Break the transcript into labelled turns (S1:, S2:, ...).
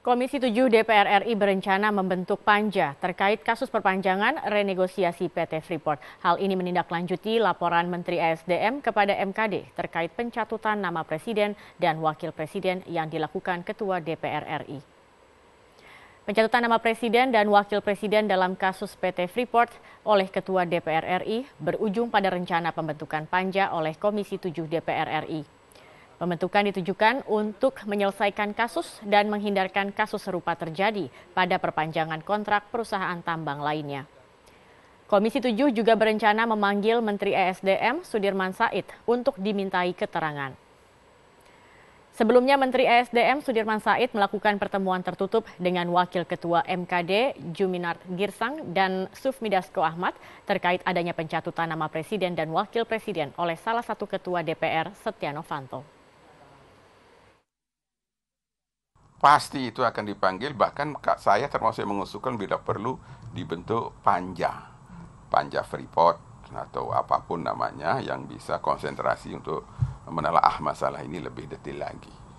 S1: Komisi 7 DPR RI berencana membentuk panja terkait kasus perpanjangan renegosiasi PT Freeport. Hal ini menindaklanjuti laporan Menteri ASDM e kepada MKD terkait pencatutan nama Presiden dan Wakil Presiden yang dilakukan Ketua DPR RI. Pencatutan nama Presiden dan Wakil Presiden dalam kasus PT Freeport oleh Ketua DPR RI berujung pada rencana pembentukan panja oleh Komisi 7 DPR RI. Pembentukan ditujukan untuk menyelesaikan kasus dan menghindarkan kasus serupa terjadi pada perpanjangan kontrak perusahaan tambang lainnya. Komisi 7 juga berencana memanggil Menteri ESDM Sudirman Said untuk dimintai keterangan. Sebelumnya Menteri ESDM Sudirman Said melakukan pertemuan tertutup dengan Wakil Ketua MKD Juminar Girsang dan Sufmi Dasko Ahmad terkait adanya pencatutan nama Presiden dan Wakil Presiden oleh salah satu Ketua DPR Setia Novanto.
S2: pasti itu akan dipanggil bahkan saya termasuk mengusulkan bila perlu dibentuk panja panja freeport atau apapun namanya yang bisa konsentrasi untuk menelaah masalah ini lebih detail lagi.